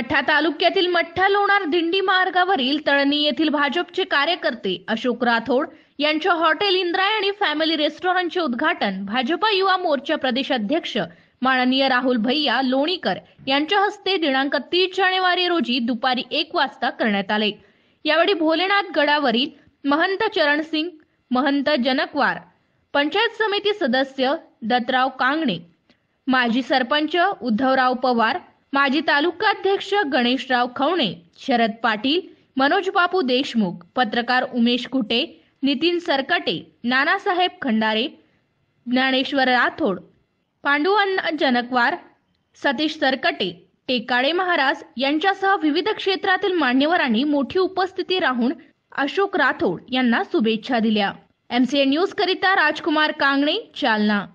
मठ्ठा तालुक्यातील मठ्ठा लोणार दिंडी मार्गावरील तळणी येथील भाजपचे कार्यकर्ते अशोक राठोड यांच्या हॉटेल इंद्राय आणि फॅमिली रेस्टॉरंटचे उद्घाटन भाजपा युवा मोर्चा प्रदेशाध्यक्ष माननीय राहुल भैया लोणीकर यांच्या हस्ते दिनांक तीस जानेवारी रोजी दुपारी एक वाजता करण्यात आले यावेळी भोलेनाथ गडावरील महंत चरण सिंग महंत जनकवार पंचायत समिती सदस्य दत्तराव कांगणे माजी सरपंच उद्धवराव पवार माजी तालुकाध्यक्ष गणेशराव खवणे शरद पाटील मनोज बापू देशमुख पत्रकार उमेश कुटे नितीन सरकटे नानासाहेब खंडारे ज्ञानेश्वर राठोड पांडू जनकवार सतीश सरकटे टेकाळे महाराज यांच्यासह विविध क्षेत्रातील मान्यवरांनी मोठी उपस्थिती राहून अशोक राठोड यांना शुभेच्छा दिल्या एमसीए न्यूज करिता राजकुमार कांगणे चालना